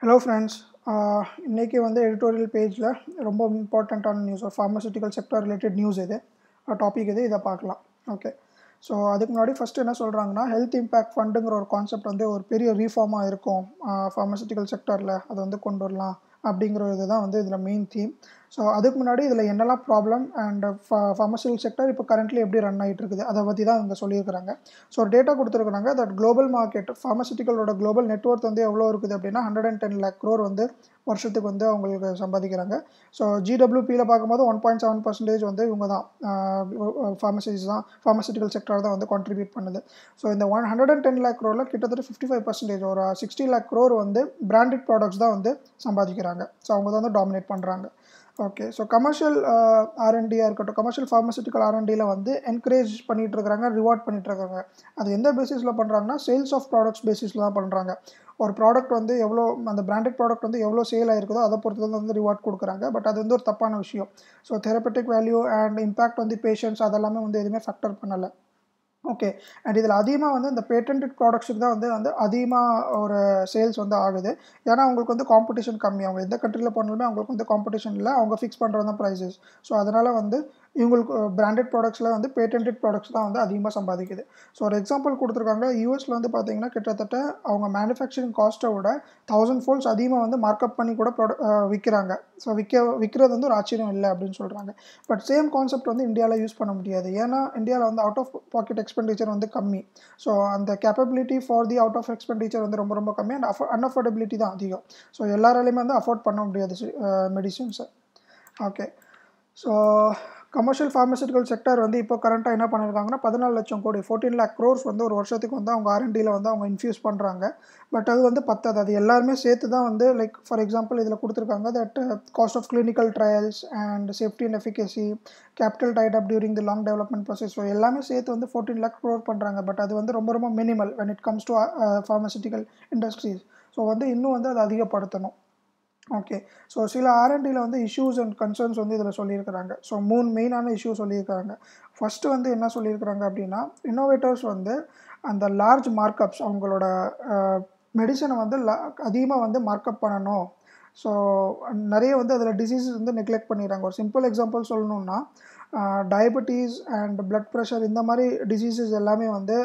hello friends இன்றைக்கி வந்து editorial பேஜில் ரொம்ப இம்பார்ட்டண்ட்டான நியூஸ் ஒரு ஃபார்மசூட்டிக்கல் செக்டர் ரிலேட்டட் நியூஸ் இது டாபிக் இது இதை பார்க்கலாம் ஓகே ஸோ அதுக்கு முன்னாடி ஃபஸ்ட்டு என்ன சொல்கிறாங்கன்னா ஹெல்த் இம்பேக்ட் ஃபண்டுங்கிற ஒரு கான்செப்ட் வந்து ஒரு பெரிய ரீஃபார்மாக இருக்கும் ஃபார்மசூட்டிக்கல் செக்டரில் அதை வந்து கொண்டு வரலாம் அப்படிங்கிற இது தான் வந்து இதில் மெயின் தீம் ஸோ அதுக்கு முன்னாடி இதில் என்னெல்லாம் ப்ராப்ளம் அண்ட் ஃபார்மசியல் செக்டர் இப்போ கரண்ட்லி எப்படி ரன் ஆகிட்டு இருக்குது அதை பற்றி தான் இங்கே சொல்லியிருக்கிறாங்க ஸோ டேட்டா கொடுத்துருக்குறாங்க தட் குளோபல் மார்க்கெட் ஃபார்மசிட்டிக்கலோட குளோபல் நெட்ஒர்க் வந்து எவ்வளோ இருக்குது அப்படின்னா hundred and ten lakh crore வந்து வருஷத்துக்கு வந்து அவங்களுக்கு சம்பாதிக்கிறாங்க ஸோ ஜிடபிள்யூபியில் பார்க்கும்போது ஒன் பாயிண்ட் செவன் பர்சன்டேஜ் வந்து இவங்க தான் ஃபார்மசிஸ் தான் ஃபார்மசிட்டிக்கல் செக்டர் தான் வந்து கான்ட்ரிபியூட் பண்ணுது ஸோ இந்த one hundred and ten lakh க்ரோரில் கிட்டத்தட்ட ஃபிஃப்டி ஃபைவ் பர்சன்டேஜ் ஒரு சிக்ஸ்டி லேக் க்ரோர் வந்து பிராண்டட் ப்ராடக்ட்ஸ் தான் வந்து சம்பாதிக்கிறாங்க ஸோ அவங்க தான் வந்து டாமினேட் பண்ணுறாங்க ஓகே ஸோ கமர்ஷியல் ஆர்என்டியாக இருக்கட்டும் கமர்ஷியல் ஃபார்மசூட்டிக்கல் ஆர்என்டியில் வந்து என்கரேஜ் பண்ணிகிட்டு இருக்காங்க ரிவார்ட் பண்ணிகிட்டு இருக்காங்க அது எந்த பேசிஸில் பண்ணுறாங்கன்னா சேல்ஸ் ஆஃப் ப்ராடக்ட்ஸ் பேசிஸில் தான் பண்ணுறாங்க ஒரு ப்ராடக்ட் வந்து எவ்வளோ அந்த பிராண்டட் ப்ராடக்ட் வந்து எவ்வளோ சேல் ஆகிருக்குதோ அதை பொறுத்து தான் வந்து ரிவார்ட் கொடுக்குறாங்க பட் அது வந்து ஒரு தப்பான விஷயம் so therapeutic value and impact வந்து பேஷன்ஸ் அதெல்லாமே வந்து எதுவுமே ஃபேக்டர் பண்ணலை ஓகே அண்ட் இதில் அதிகமாக வந்து இந்த பேட்டன்ட் ப்ராடக்ட்ஸுக்கு தான் வந்து வந்து அதிகமாக ஒரு சேல்ஸ் வந்து ஆகுது ஏன்னா அவங்களுக்கு வந்து காம்படிஷன் கம்மி அவங்க எந்த கண்ட்ரியில் போனாலுமே அவங்களுக்கு வந்து காம்படிஷன் இல்லை அவங்க ஃபிக்ஸ் பண்ணுறது தான் ப்ரைஸஸ் ஸோ அதனால் வந்து இவங்களுக்கு பிராண்டட் ப்ராடக்ட்ஸில் வந்து பேட்டன்டட் ப்ராடக்ட்ஸ் தான் வந்து அதிகமாக சம்பாதிக்குது ஸோ ஒரு எக்ஸாம்பிள் கொடுத்துருக்காங்க யூஎஸில் வந்து பார்த்தீங்கன்னா கிட்டத்தட்ட அவங்க மேனுஃபேக்சரிங் காஸ்ட்டை விட தௌசண்ட் ஃபோல்ஸ் அதிகமாக வந்து மார்க்கப் பண்ணி கூட ப்ராடக்ட் விற்கிறாங்க ஸோ விற்க விற்கிறது வந்து ஒரு ஆச்சரியம் இல்லை அப்படின்னு சொல்கிறாங்க பட் சேம் கான்செப்ட் வந்து இந்தியாவில் யூஸ் பண்ண முடியாது ஏன்னா இந்தியாவில் வந்து அவுட் ஆஃப் பாக்கெட் எக்ஸ்பெண்டிச்சர் வந்து கம்மி ஸோ அந்த capability for the out of expenditure வந்து ரொம்ப ரொம்ப கம்மி அண்ட் அஃபோ அன்அஃபோர்டபிலிட்டி தான் அதிகம் ஸோ எல்லாராலையுமே வந்து அஃபோர்ட் பண்ண முடியாது மெடிசின்ஸை okay so commercial pharmaceutical sector வந்து இப்போ கரண்ட்டாக என்ன பண்ணியிருக்காங்கன்னா பதினாலு லட்சம் கோடி ஃபோர்டீன் லேக் க்ரோர்ஸ் வந்து ஒரு வருஷத்துக்கு வந்து அவங்க ஆர்என்டியில் வந்து அவங்க இன்ஃபியூஸ் பண்ணுறாங்க பட் அது வந்து பத்தாது அது எல்லாருமே சேர்த்து தான் வந்து லைக் ஃபார் எக்ஸாம்பிள் இதில் கொடுத்துருக்காங்க that cost of clinical trials and safety and efficacy capital tied up during the long development process so எல்லாமே சேர்த்து வந்து ஃபோர்டீன் லேக் க்ரோர் பண்ணுறாங்க பட் அது வந்து ரொம்ப ரொம்ப minimal when it comes to pharmaceutical industries so வந்து இன்னும் வந்து அதை அதிகப்படுத்தணும் ஓகே ஸோ சில ஆர்என்டியில் வந்து இஷ்யூஸ் அண்ட் கன்சர்ன்ஸ் வந்து இதில் சொல்லியிருக்கிறாங்க ஸோ மூணு மெயினான இஷ்யூ சொல்லியிருக்கிறாங்க ஃபஸ்ட்டு வந்து என்ன சொல்லியிருக்கிறாங்க அப்படின்னா இன்னோவேட்டர்ஸ் வந்து அந்த லார்ஜ் மார்க்கப்ஸ் அவங்களோட மெடிசனை வந்து அதிகமாக வந்து மார்க்கப் பண்ணணும் ஸோ நிறைய வந்து அதில் டிசீஸஸ் வந்து நெக்லெக்ட் பண்ணிடுறாங்க ஒரு சிம்பிள் எக்ஸாம்பிள் சொல்லணுன்னா டயபெட்டிஸ் அண்ட் பிளட் ப்ரெஷர் இந்த மாதிரி டிசீசஸ் எல்லாமே வந்து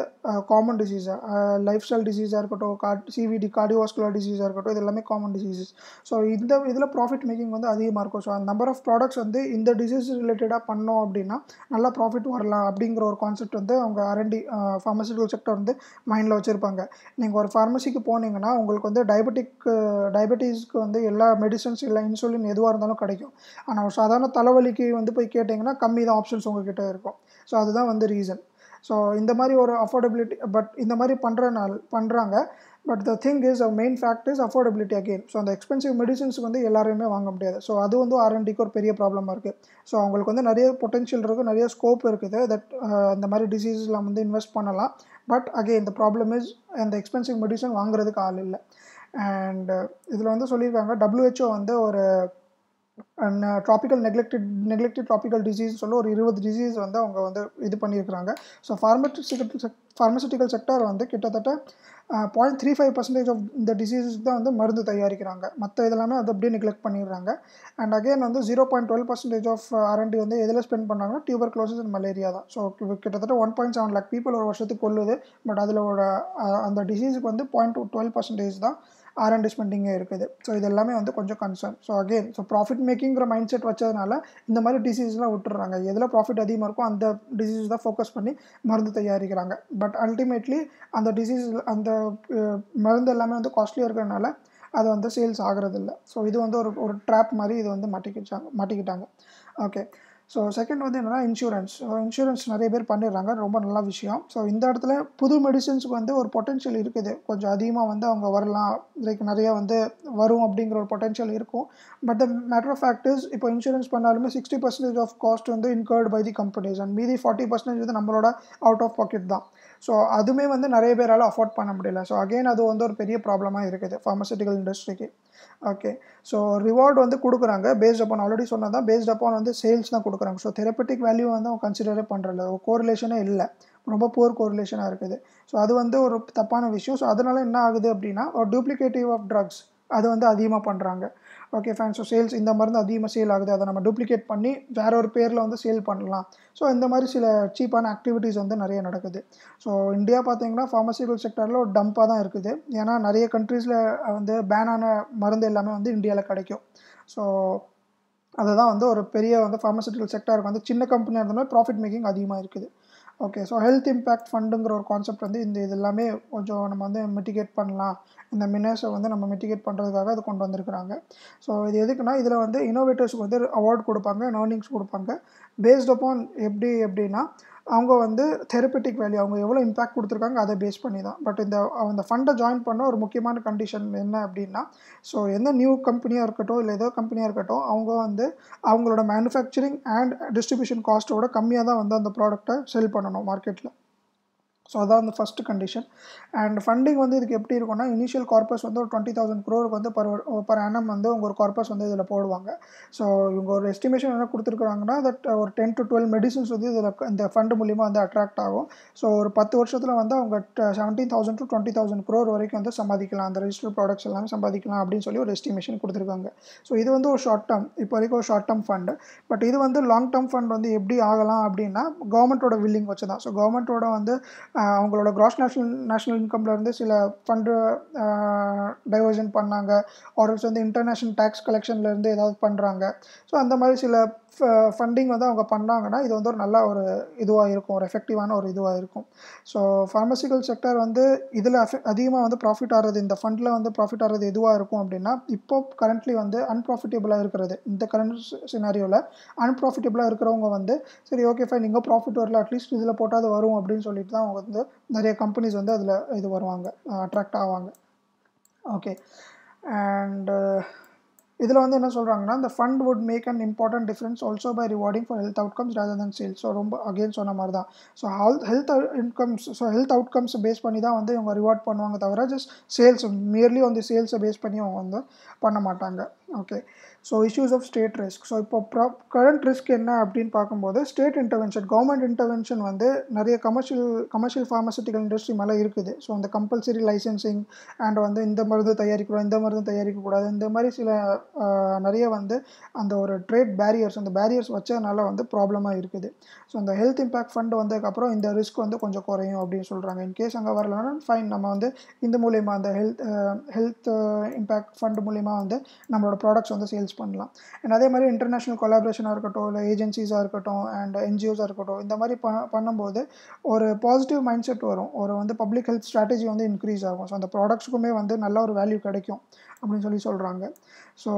காமன் டிசீஸாக லைஃப் ஸ்டைல் டிசீஸாக இருக்கட்டும் கார்ட் சிவிடி கார்டியோவாஸ்குலர் டிசீஸாக இருக்கட்டும் இது எல்லாமே காமன் டிசீசஸ் ஸோ இந்த இதில் ப்ராஃபிட் மேக்கிங் வந்து அதிகமாக இருக்கும் ஸோ அந்த நம்பர் ஆஃப் ப்ராடக்ட்ஸ் வந்து இந்த டிசீஸ் ரிலேட்டடாக பண்ணோம் அப்படின்னா நல்லா ப்ராஃபிட் வரலாம் அப்படிங்கிற ஒரு கான்செப்ட் வந்து அவங்க அரண்டி ஃபார்மசிட்டிக்கல் செக்டர் வந்து மைண்டில் வச்சுருப்பாங்க நீங்கள் ஒரு ஃபார்மசிக்கு போனீங்கன்னா உங்களுக்கு வந்து டயபெட்டிக் டயபெட்டிஸ்க்கு வந்து எல்லா மெடிசன்ஸ் இல்லை இன்சுலின் எதுவாக இருந்தாலும் கிடைக்கும் ஆனால் சாதாரண தலைவலிக்கு வந்து போய் கேட்டிங்கன்னா கம்மி தான் ஆப்ஷன்ஸ் உங்ககிட்ட இருக்கும் ஸோ அதுதான் வந்து ரீசன் ஸோ இந்த மாதிரி ஒரு அஃபோர்டபிலிட்டி பட் இந்த மாதிரி பண்ணுறனால பண்ணுறாங்க but the thing is a main fact is affordability again so அந்த எக்ஸ்பென்சிவ் மெடிசின்ஸுக்கு வந்து எல்லாருமே வாங்க முடியாது ஸோ அது வந்து ஆர்என்டிக்கு ஒரு பெரிய ப்ராப்ளமாக இருக்குது ஸோ அவங்களுக்கு வந்து நிறைய பொட்டென்ஷியல் இருக்குது நிறைய ஸ்கோப் இருக்குது தட் அந்த மாதிரி டிசீஸ்லாம் வந்து இன்வெஸ்ட் பண்ணலாம் பட் அகெயின் இந்த ப்ராப்ளம் இஸ் அந்த எக்ஸ்பென்சிவ் மெடிசன் வாங்குறதுக்கு ஆள் இல்லை அண்ட் இதில் வந்து சொல்லியிருக்காங்க டபிள்யூஹெச்ஓ வந்து ஒரு and tropical neglected neglected tropical disease சொல்லி ஒரு இருபது டிசீஸ் வந்து அவங்க வந்து இது பண்ணியிருக்கிறாங்க ஸோ ஃபார்மசிட்டிக்கல் ஃபார்மசிட்டிக்கல் செக்டர் வந்து கிட்டத்தட்ட point three five percentage of இந்த டிசீஸஸ்க்கு தான் வந்து மருந்து தயாரிக்கிறாங்க மற்ற இதெல்லாமே அதை அப்படியே நெக்லெக்ட் பண்ணிடுறாங்க அண்ட் அகைன் வந்து zero point twelve percentage of R and D வந்து எதில் ஸ்பெண்ட் பண்ணாங்கன்னா டியூபர் க்ளோசஸ் அண்ட் மலேரியா தான் ஸோ கிட்டத்தட்ட one point seven lakh people ஒரு வருஷத்துக்கு கொள்ளுது பட் அதில் அந்த டிசீஸுக்கு வந்து பாயிண்ட் டுவெல் பர்சன்டேஜ் தான் ஸ்பெண்டிங்கே இருக்குது ஸோ இது எல்லாமே வந்து கொஞ்சம் concern so again so profit மேக்கிங்கிற மைண்ட் செட் வச்சதுனால இந்த மாதிரி டிசீஸ்லாம் விட்டுறாங்க எதில் ப்ராஃபிட் அதிகமாக இருக்கோ அந்த டிசீஸ் தான் ஃபோக்கஸ் பண்ணி மருந்து தயாரிக்கிறாங்க பட் அல்டிமேட்லி அந்த டிசீஸ் அந்த மருந்து எல்லாமே வந்து காஸ்ட்லியாக இருக்கிறனால அது வந்து சேல்ஸ் ஆகிறது இல்லை ஸோ இது வந்து ஒரு ஒரு ட்ராப் மாதிரி இது வந்து மாட்டிக்கிச்சாங்க மாட்டிக்கிட்டாங்க ஓகே ஸோ செகண்ட் வந்து என்னென்னா இன்சூரன்ஸ் இன்சூரன்ஸ் நிறைய பேர் பண்ணிடுறாங்க ரொம்ப நல்ல விஷயம் ஸோ இந்த இடத்துல புது மெடிசன்ஸுக்கு வந்து ஒரு பொட்டென்ஷியல் இருக்குது கொஞ்சம் அதிகமாக வந்து அவங்க வரலாம் லைக் நிறையா வந்து வரும் அப்படிங்கிற ஒரு பொட்டன்ஷியல் இருக்கும் பட் த மேட்ரு ஆஃப் இப்போ இன்சூரன்ஸ் பண்ணாலுமே சிக்ஸ்டி பர்சன்டேஜ் ஆஃப் காஸ்ட் வந்து incurred by the companies and மீதி ஃபார்ட்டி பர்சன்டேஜ் வந்து நம்மளோட அவுட் ஆஃப் பாக்கெட் தான் ஸோ அதுவுமே வந்து நிறைய பேரால் அஃபோர்ட் பண்ண முடியல ஸோ அகெயின் அது வந்து ஒரு பெரிய ப்ராப்ளமாக இருக்குது ஃபார்மசூட்டிக்கல் இண்டஸ்ட்ரிக்கு ஓகே ஸோ ரிவார்டு வந்து கொடுக்குறாங்க பேஸ்ட் அப்பான் ஆல்ரெடி சொன்னால் தான் பேஸ்ட் அப்பான் வந்து சேல்ஸ் தான் கொடுக்குறாங்க ஸோ தெரப்பட்டிக் வேல்யூ வந்து அவங்க கன்சிடரே பண்ணுறல கோரிலேஷனே இல்லை ரொம்ப புவர் கோரிலேஷனாக இருக்குது ஸோ அது வந்து ஒரு தப்பான விஷயம் ஸோ அதனால் என்ன ஆகுது அப்படின்னா ஒரு டூப்ளிகேட்டிவ் ஆஃப் ட்ரக்ஸ் அது வந்து அதிகமாக பண்ணுறாங்க ஓகே ஃபைன் ஸோ சேல்ஸ் இந்த மருந்து அதிகமாக சேல் ஆகுது அதை நம்ம டூப்ளிகேட் பண்ணி வேற ஒரு பேரில் வந்து சேல் பண்ணலாம் ஸோ இந்த மாதிரி சில சீப்பான ஆக்டிவிட்டீஸ் வந்து நிறைய நடக்குது ஸோ இந்தியா பார்த்தீங்கன்னா ஃபார்மசிக்கல் செக்டரில் ஒரு டம்பாக தான் இருக்குது ஏன்னா நிறைய கண்ட்ரீஸில் வந்து பேனான மருந்து எல்லாமே வந்து இந்தியாவில் கிடைக்கும் ஸோ அதுதான் வந்து ஒரு பெரிய வந்து ஃபார்மசூட்டிக்கல் செக்டருக்கு வந்து சின்ன கம்பெனியாக இருந்தாலும் ப்ராஃபிட் மேக்கிங் அதிகமாக இருக்குது ஓகே ஸோ ஹெல்த் இம்பேக்ட் ஃபண்டுங்கிற ஒரு கான்செப்ட் வந்து இந்த இது எல்லாமே கொஞ்சம் நம்ம வந்து மிட்டிகேட் பண்ணலாம் இந்த மினர்ஸை வந்து நம்ம மிட்டிகேட் பண்ணுறதுக்காக அது கொண்டு வந்திருக்கிறாங்க ஸோ இது எதுக்குன்னா இதில் வந்து இனோவேட்டர்ஸ்க்கு வந்து அவார்ட் கொடுப்பாங்க நர்னிங்ஸ் கொடுப்பாங்க பேஸ்ட் அப்பான் எப்படி எப்படின்னா அவங்க வந்து தெரப்பிட்டிக் வேல்யூ அவங்க எவ்வளோ இம்பாக்ட் கொடுத்துருக்காங்க அதை பேஸ் பண்ணி தான் பட் இந்த அந்த ஃபண்டை ஜாயின் பண்ண ஒரு முக்கியமான கண்டிஷன் என்ன அப்படின்னா ஸோ எந்த நியூ கம்பெனியாக இருக்கட்டும் இல்லை ஏதோ கம்பெனியாக இருக்கட்டும் அவங்க வந்து அவங்களோட மேனுஃபேக்சரிங் அண்ட் டிஸ்ட்ரிபியூஷன் காஸ்ட்டோட கம்மியாக தான் வந்து அந்த ப்ராடக்ட்டை செல் பண்ணணும் மார்க்கெட்டில் ஸோ அதான் வந்து ஃபஸ்ட்டு கண்டிஷன் அண்ட் ஃபண்டிங் வந்து இதுக்கு எப்படி இருக்கும்னா இனிஷியல் கார்பஸ் வந்து ஒரு டுவெண்ட்டி தௌசண்ட் க்ரோருக்கு வந்து பர் பர் ஆனம் வந்து உங்கள் ஒரு கார்பஸ் வந்து இதில் போடுவாங்க ஸோ இவங்க ஒரு எஸ்டிமேஷன் என்ன கொடுத்துருக்குறாங்கன்னா தட் ஒரு டென் டு டுவெல் மெடிசன்ஸ் வந்து இதில் இந்த ஃபண்டு மூலிமா வந்து அட்ராக்ட் ஆகும் ஸோ ஒரு பத்து வருஷத்தில் வந்து அவங்க seventeen thousand to twenty thousand crore வரைக்கும் வந்து சம்பாதிக்கலாம் அந்த ரெஜிஸ்டர் ப்ராடக்ட்ஸ் எல்லாமே சம்பாதிக்கலாம் அப்படின்னு சொல்லி ஒரு எஸ்டிமேஷன் கொடுத்துருக்காங்க ஸோ இது வந்து ஒரு ஷார்ட் டேர்ம் இப்போ வரைக்கும் ஒரு ஷார்ட் டேர்ம் ஃபண்டு பட் இது வந்து லாங் டேர்ம் ஃபண்ட் வந்து எப்படி ஆகலாம் அப்படின்னா கவர்மெண்ட்டோட வில்லிங் வச்சு தான் ஸோ கவர்மெண்ட்டோட வந்து அவங்களோட கிராஸ் நேஷ்னல் நேஷ்னல் இன்கம்லேருந்து சில ஃபண்டு டைவர்ஷன் பண்ணாங்க ஆர்எல்ஸ் வந்து இன்டர்நேஷ்னல் டேக்ஸ் கலெக்ஷன்லேருந்து ஏதாவது பண்ணுறாங்க ஸோ அந்த மாதிரி சில ஃபண்டிங் வந்து அவங்க பண்ணாங்கன்னா இது வந்து ஒரு நல்ல ஒரு இதுவாக இருக்கும் ஒரு எஃபெக்டிவான ஒரு இதுவாக இருக்கும் ஸோ ஃபார்மசிக்கல் செக்டர் வந்து இதில் அதிகமாக வந்து ப்ராஃபிட் ஆகிறது இந்த ஃபண்டில் வந்து ப்ராஃபிட் ஆகிறது எதுவாக இருக்கும் அப்படின்னா இப்போ கரண்ட்லி வந்து அன்ப்ராஃபிட்டபுளாக இருக்கிறது இந்த கரண்ட் சினாரியோவில் அன்ப்ராஃபிட்டபிளாக இருக்கிறவங்க வந்து சரி ஓகே ஃபைன் நீங்கள் ப்ராஃபிட் வரல அட்லீஸ்ட் இதில் போட்டால் வரும் அப்படின்னு சொல்லிட்டு தான் அவங்க வந்து நிறைய கம்பெனிஸ் வந்து அதில் இது வருவாங்க அட்ராக்ட் ஆவாங்க ஓகே அண்டு இதில் வந்து என்ன சொல்கிறாங்கன்னா இந்த fund would make and important difference also by rewarding for health outcomes rather than sale so ரொம்ப அகெயின் சொன்ன மாதிரி தான் so health health incomes so health outcomes based பண்ணி தான் வந்து இவங்க ரிவார்ட் பண்ணுவாங்க தவிர ஜஸ்ட் சேல்ஸ் மியர்லி வந்து சேல்ஸை பேஸ் பண்ணி அவங்க வந்து பண்ண மாட்டாங்க okay so issues of state risk so இப்போ ப்ரா கரண்ட் ரிஸ்க் என்ன அப்படின்னு பார்க்கும்போது ஸ்டேட் இன்டர்வென்ஷன் கவர்மெண்ட் இன்டர்வென்ஷன் வந்து நிறைய கமர்ஷியல் கமர்ஷியல் ஃபார்மசூட்டிக்கல் இண்டஸ்ட்ரி மேலே இருக்குது ஸோ அந்த கம்பல்சரி லைசன்சிங் அண்ட் வந்து இந்த மருந்து தயாரிக்கிறோம் இந்த மருந்து தயாரிக்கக்கூடாது இந்த மாதிரி சில நிறைய வந்து அந்த ஒரு ட்ரேட் பேரியர்ஸ் அந்த பேரியர்ஸ் வச்சதுனால வந்து ப்ராப்ளமாக இருக்குது ஸோ அந்த ஹெல்த் இம்பேக்ட் ஃபண்ட் வந்ததுக்கப்புறம் இந்த ரிஸ்க் வந்து கொஞ்சம் குறையும் அப்படின்னு சொல்கிறாங்க இன்கேஸ் அங்கே வரலன்னா ஃபைன் நம்ம வந்து இந்த மூலிமா அந்த ஹெல்த் ஹெல்த் இம்பேக்ட் ஃபண்ட் மூலிமா வந்து நம்மளோட ப்ராடக்ட்ஸ் வந்து சேல்ஸ் பண்ணலாம் அண்ட் அதே மாதிரி இன்டர்நேஷ்னல் கொலாபரேஷனாக இருக்கட்டும் இல்லை ஏஜென்சிஸாக இருக்கட்டும் அண்ட் என்ஜிஓஸாக இருக்கட்டும் இந்த மாதிரி ப பண்ணும்போது ஒரு பாசிட்டிவ் மைண்ட் செட் வரும் ஒரு வந்து பப்ளிக் ஹெல்த் ஸ்ட்ராட்டஜி வந்து இன்க்ரீஸ் ஆகும் ஸோ அந்த ப்ராடக்ட்ஸுக்குமே வந்து நல்ல ஒரு வேல்யூ கிடைக்கும் அப்படின்னு சொல்லி சொல்கிறாங்க ஸோ ஸோ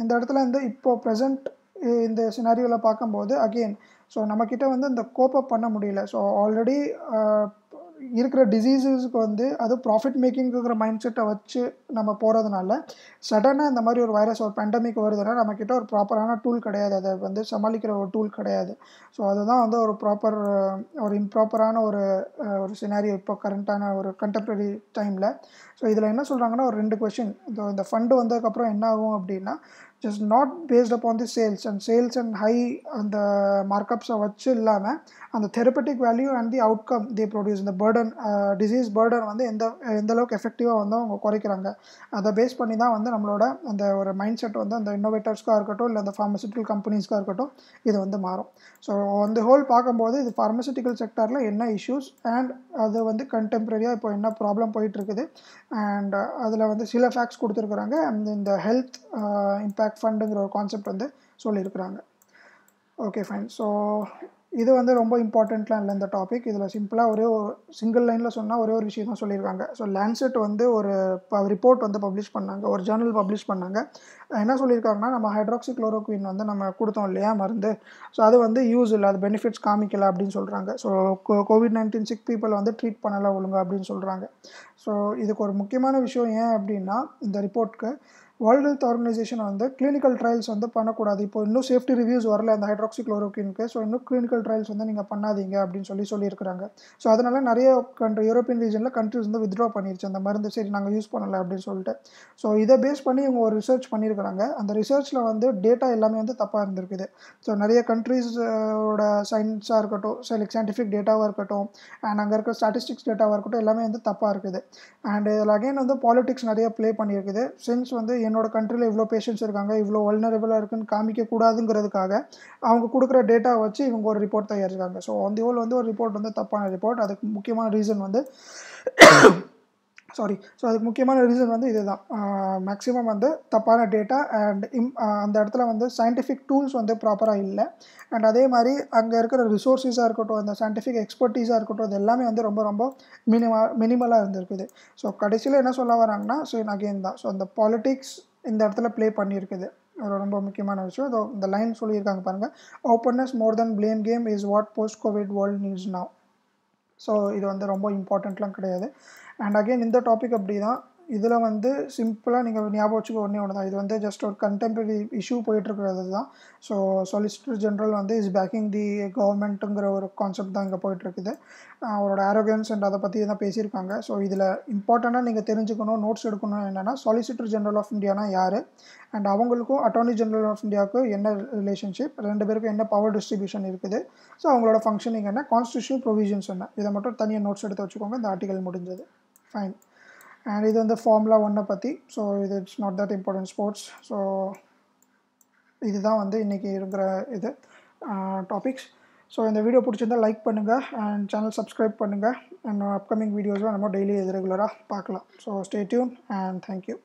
இந்த இடத்துல வந்து இப்போது ப்ரெசண்ட் இந்த சினாரியோவில் பார்க்கும்போது அகெயின் ஸோ நம்மக்கிட்ட வந்து இந்த கோப்பப் பண்ண முடியல ஸோ ஆல்ரெடி இருக்கிற டிசீசஸ்க்கு வந்து அதுவும் ப்ராஃபிட் மேக்கிங்கிற மைண்ட் செட்டை வச்சு நம்ம போகிறதுனால சடனாக இந்த மாதிரி ஒரு வைரஸ் ஒரு பேண்டமிக் வருதுன்னா நம்மக்கிட்ட ஒரு ப்ராப்பரான டூல் கிடையாது அதை வந்து சமாளிக்கிற ஒரு டூல் கிடையாது ஸோ அதுதான் வந்து ஒரு ப்ராப்பர் ஒரு இம்ப்ராப்பரான ஒரு ஒரு சினாரியோ இப்போ கரண்ட்டான ஒரு கண்டெம்பரரி டைமில் ஸோ இதில் என்ன சொல்கிறாங்கன்னா ஒரு ரெண்டு கொஷின் இந்த ஃபண்டு வந்ததுக்கப்புறம் என்ன ஆகும் அப்படின்னா just not based upon the sales and sales and high அந்த மார்க்கப்ஸை வச்சு இல்லாமல் அந்த therapeutic value and the outcome the produce இந்த பேர்டன் டிசீஸ் பேர்டன் வந்து எந்த எந்த அளவுக்கு எஃபெக்டிவாக வந்து அவங்க குறைக்கிறாங்க அதை பேஸ் பண்ணி தான் வந்து நம்மளோட அந்த ஒரு மைண்ட் செட் வந்து அந்த இன்னோவேட்டர்ஸ்க்காக இருக்கட்டும் இல்லை அந்த ஃபார்மசூட்டிக்கல் கம்பெனிஸ்க்காக இருக்கட்டும் இது வந்து மாறும் ஸோ அந்த ஹோல் பார்க்கும்போது இது ஃபார்மசூட்டிக்கல் செக்டரில் என்ன இஷ்யூஸ் அண்ட் அது வந்து கன்டெம்ப்ரரியாக இப்போ என்ன ப்ராப்ளம் போயிட்டுருக்குது அண்ட் அதில் வந்து சில ஃபேக்ட்ஸ் கொடுத்துருக்குறாங்க அண்ட் இந்த ஹெல்த் இம்பேக்ட் uh, ஃபண்டுங்கிற ஒரு கான்செப்ட் வந்து சொல்லியிருக்கிறாங்க ஓகே ஃபைன் ஸோ இது வந்து ரொம்ப இம்பார்ட்டண்ட்லாம் இல்லை இந்த டாபிக் இதில் சிம்பிளாக ஒரே ஒரு சிங்கிள் லைனில் சொன்னால் ஒரே ஒரு விஷயம் தான் சொல்லியிருக்காங்க ஸோ லேண்ட்செட் வந்து ஒரு ப ரிப்போர்ட் வந்து பப்ளிஷ் பண்ணாங்க ஒரு ஜேர்னல் பப்ளிஷ் பண்ணாங்க என்ன சொல்லியிருக்காங்கன்னா நம்ம ஹைட்ராக்சி குளோரோக்வின் வந்து நம்ம கொடுத்தோம் இல்லையா மருந்து ஸோ அது வந்து யூஸ் இல்லை அது பெனிஃபிட்ஸ் காமிக்கலை அப்படின்னு சொல்கிறாங்க so COVID nineteen sick people வந்து ட்ரீட் பண்ணலை ஒழுங்கு அப்படின்னு சொல்கிறாங்க ஸோ இதுக்கு ஒரு முக்கியமான விஷயம் ஏன் அப்படின்னா இந்த ரிப்போர்ட்டுக்கு வேர்ல்டு ஹெல்த் ஆர்கனைசேஷன் வந்து கிளினிக்கல் ட்ரையல்ஸ் வந்து பண்ணக்கூடாது இப்போ இன்னும் சேஃப்டி ரிவ்யூஸ் வரல அந்த ஹைட்ராக்சிக்ளோரோக்கின்க்கு ஸோ இன்னும் கிளினிக்கல் ட்ரையல்ஸ் வந்து நீங்கள் பண்ணாதீங்க அப்படின்னு சொல்லி சொல்லியிருக்கிறாங்க ஸோ அதனால் நிறைய கண்ட்ரி யூரோப்பியன் ரீஜனில் கண்ட்ரிஸ் வந்து வித்ட்ரா பண்ணிருச்சு அந்த மருந்து சரி நாங்கள் யூஸ் பண்ணலை அப்படின்னு சொல்லிட்டு ஸோ இதை பேஸ் பண்ணி இவங்க ஒரு ரிசர்ச் பண்ணியிருக்கிறாங்க அந்த ரிசர்ச்சில் வந்து டேட்டா எல்லாமே வந்து தப்பாக இருந்திருக்குது ஸோ நிறைய கண்ட்ரீஸோட சயின்ஸாக இருக்கட்டும் சரி சயின்டிஃபிக் டேட்டாவாக இருக்கட்டும் அண்ட் அங்கே இருக்கிற ஸ்டாட்டிஸ்டிக்ஸ் டேட்டாவாக இருக்கட்டும் எல்லாமே வந்து தப்பாக இருக்குது அண்ட் இதில் அகைன் வந்து பாலிட்டிக்ஸ் நிறைய ப்ளே பண்ணியிருக்குது சின்ஸ் வந்து என்னோட கண்ட்ரியில் இவ்வளோ பேஷண்ட்ஸ் இருக்காங்க இவ்வளோ வல்னரபிளாக இருக்குன்னு காமிக்கக்கூடாதுங்கிறதுக்காக அவங்க கொடுக்குற டேட்டா வச்சு இவங்க ஒரு ரிப்போர்ட் தயாரிச்சிருக்காங்க ஸோ அந்த ஹோல் வந்து ஒரு ரிப்போர்ட் வந்து தப்பான ரிப்போர்ட் அதுக்கு முக்கியமான ரீசன் வந்து சாரி ஸோ அதுக்கு முக்கியமான ரீசன் வந்து இதுதான் மேக்ஸிமம் வந்து தப்பான டேட்டா அண்ட் இம் அந்த இடத்துல வந்து சயின்டிஃபிக் டூல்ஸ் வந்து ப்ராப்பராக இல்லை அண்ட் அதே மாதிரி அங்கே இருக்கிற ரிசோர்ஸஸாக இருக்கட்டும் அந்த சயின்டிஃபிக் எக்ஸ்பர்ட்டீஸாக இருக்கட்டும் அது எல்லாமே வந்து ரொம்ப ரொம்ப மினிமா மினிமலாக இருந்திருக்குது ஸோ கடைசியில் என்ன சொல்ல வராங்கன்னா ஸோ அகெயின் தான் ஸோ அந்த பாலிட்டிக்ஸ் இந்த இடத்துல ப்ளே பண்ணியிருக்குது ஒரு ரொம்ப முக்கியமான விஷயம் ஸோ இந்த லைன் சொல்லியிருக்காங்க பாருங்கள் openness more than blame game is what post COVID world news now so இது வந்து ரொம்ப இம்பார்ட்டண்ட்லாம் கிடையாது அண்ட் அகெயின் இந்த டாபிக் அப்படி தான் இதில் வந்து சிம்பிளாக நீங்கள் ஞாபகம் வச்சுக்க ஒன்றே ஒன்று தான் இது வந்து ஜஸ்ட் ஒரு கண்டெம்பரரி இஷ்யூ போயிட்டுருக்கிறது தான் ஸோ சொலிசிட்டர் ஜென்ரல் வந்து இஸ் பேக்கிங் தி கவர்மெண்ட்டுங்கிற ஒரு கான்செப்ட் தான் இங்கே போயிட்டுருக்குது அவரோட ஆரோக்கியன்ஸ் அண்ட் அதை பற்றி தான் பேசியிருக்காங்க ஸோ இதில் இம்பார்ட்டண்ட்டாக நீங்கள் தெரிஞ்சுக்கணும் நோட்ஸ் எடுக்கணும் என்னென்னா சொலிசிட்டர் ஜென்ரல் ஆஃப் இந்தியானா யார் அண்ட் அவங்களுக்கும் அட்டார்னி ஜென்ரல் ஆஃப் இந்தியாவுக்கும் என்ன ரிலேஷன்ஷிப் ரெண்டு பேருக்கும் என்ன பவர் டிஸ்ட்ரிபியூஷன் இருக்குது ஸோ அவங்களோட ஃபங்க்ஷனிங் என்ன கான்ஸ்டியூஷன் ப்ரொவிஷன்ஸ் என்ன இதை மட்டும் தனியாக நோட்ஸ் எடுத்து வச்சுக்கோங்க இந்த ஆர்டிகல் முடிஞ்சது ஃபைன் அண்ட் இது வந்து ஃபார்முலா ஒன்றை பற்றி ஸோ இது it's not that important sports so இதுதான் வந்து இன்றைக்கி இருக்கிற இது டாபிக்ஸ் ஸோ இந்த வீடியோ பிடிச்சிருந்தால் லைக் பண்ணுங்கள் அண்ட் சேனல் சப்ஸ்கிரைப் பண்ணுங்கள் அண்ட் அப்கமிங் வீடியோஸ்லாம் நம்ம டெய்லி ரெகுலராக பார்க்கலாம் so stay tuned and thank you